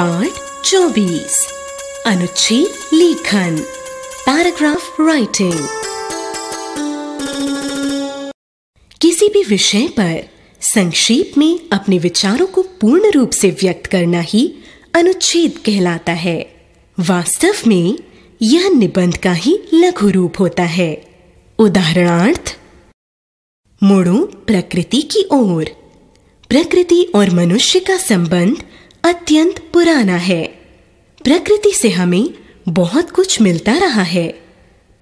part चौबीस अनुच्छेद लेखन पैराग्राफ राइटिंग किसी भी विषय पर संक्षेप में अपने विचारों को पूर्ण रूप से व्यक्त करना ही अनुच्छेद कहलाता है वास्तव में यह निबंध का ही लघु रूप होता है उदाहरणार्थ मुड़ो प्रकृति की ओर प्रकृति और मनुष्य का संबंध अत्यंत पुराना है प्रकृति से हमें बहुत कुछ मिलता रहा है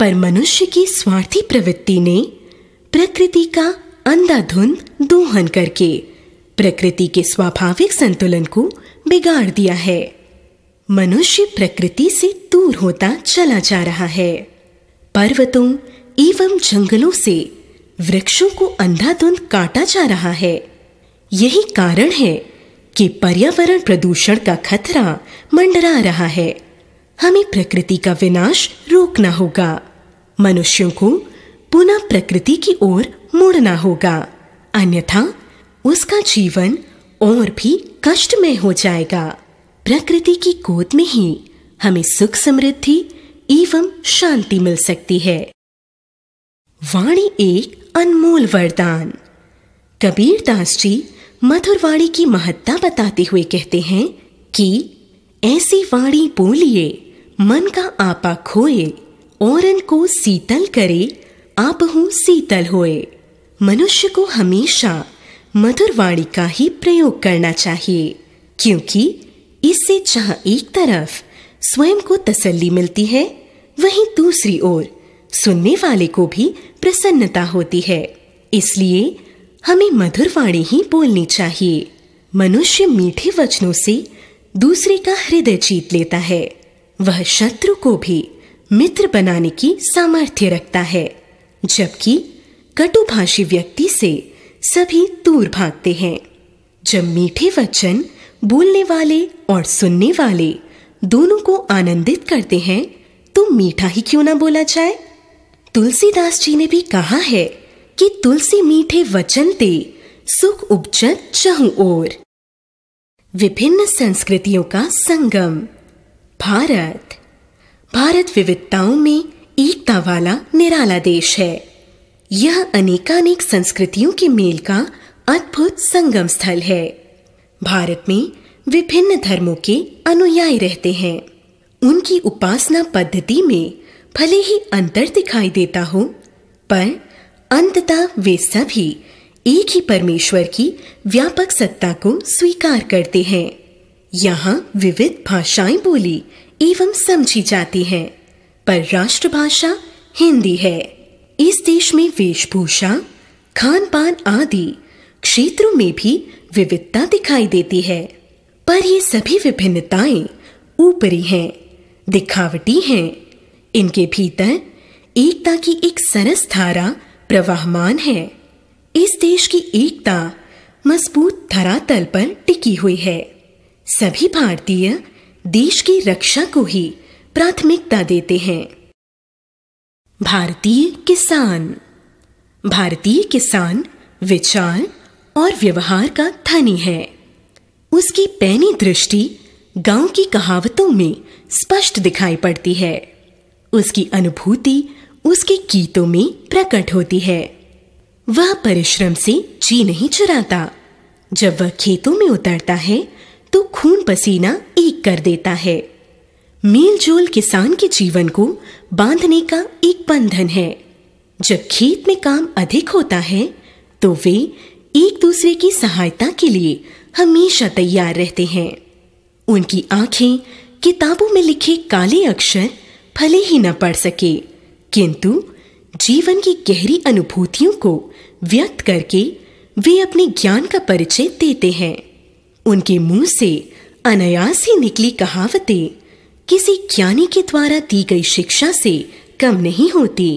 पर मनुष्य की स्वार्थी प्रवृत्ति ने प्रकृति का अंधाधुंध दोहन करके प्रकृति के स्वाभाविक संतुलन को बिगाड़ दिया है मनुष्य प्रकृति से दूर होता चला जा रहा है पर्वतों एवं जंगलों से वृक्षों को अंधाधुंध काटा जा रहा है यही कारण है कि पर्यावरण प्रदूषण का खतरा मंडरा रहा है हमें प्रकृति का विनाश रोकना होगा मनुष्यों को पुनः प्रकृति की ओर मुड़ना होगा अन्यथा उसका जीवन और भी कष्टमय हो जाएगा प्रकृति की गोद में ही हमें सुख समृद्धि एवं शांति मिल सकती है वाणी एक अनमोल वरदान कबीर दास जी मधुर वाणी की महत्ता बताते हुए कहते हैं कि ऐसी वाणी बोलिए मन का आपा खोए औरन को शीतल करे आप हूँ शीतल होए मनुष्य को हमेशा मधुर वाणी का ही प्रयोग करना चाहिए क्योंकि इससे जहाँ एक तरफ स्वयं को तसल्ली मिलती है वहीं दूसरी ओर सुनने वाले को भी प्रसन्नता होती है इसलिए हमें मधुर वाणी ही बोलनी चाहिए मनुष्य मीठे वचनों से दूसरे का हृदय जीत लेता है वह शत्रु को भी मित्र बनाने की सामर्थ्य रखता है जबकि कटुभाषी व्यक्ति से सभी दूर भागते हैं जब मीठे वचन बोलने वाले और सुनने वाले दोनों को आनंदित करते हैं तो मीठा ही क्यों ना बोला जाए तुलसीदास जी ने भी कहा है कि तुलसी मीठे वचन ते सुख उपजत चहु ओर विभिन्न संस्कृतियों का संगम भारत भारत विविधताओं में एकता वाला निराला देश है यह अनेकानेक संस्कृतियों के मेल का अद्भुत संगम स्थल है भारत में विभिन्न धर्मों के अनुयायी रहते हैं उनकी उपासना पद्धति में भले ही अंतर दिखाई देता हो पर अंततः वे सभी एक ही परमेश्वर की व्यापक सत्ता को स्वीकार करते हैं यहाँ विविध भाषाएं बोली एवं समझी जाती हैं पर राष्ट्रभाषा हिंदी है इस देश में वेशभूषा खान पान आदि क्षेत्रों में भी विविधता दिखाई देती है पर ये सभी विभिन्नताएं ऊपरी हैं दिखावटी हैं इनके भीतर एकता की एक सरस धारा प्रवाहमान है इस देश की एकता मजबूत धरातल पर टिकी हुई है सभी भारतीय देश की रक्षा को ही प्राथमिकता देते हैं भारतीय किसान भारतीय किसान विचार और व्यवहार का धनी है उसकी पैनी दृष्टि गांव की कहावतों में स्पष्ट दिखाई पड़ती है उसकी अनुभूति उसके गीतों में प्रकट होती है वह परिश्रम से जी नहीं चुराता जब वह खेतों में उतरता है तो खून पसीना एक कर देता है मेलजोल किसान के जीवन को बांधने का एक बंधन है जब खेत में काम अधिक होता है तो वे एक दूसरे की सहायता के लिए हमेशा तैयार रहते हैं उनकी आंखें किताबों में लिखे काले अक्षर भले ही न पढ़ सके किंतु जीवन की गहरी अनुभूतियों को व्यक्त करके वे अपने ज्ञान का परिचय देते हैं उनके मुंह से अनायास ही निकली कहावतें किसी ज्ञानी के द्वारा दी गई शिक्षा से कम नहीं होती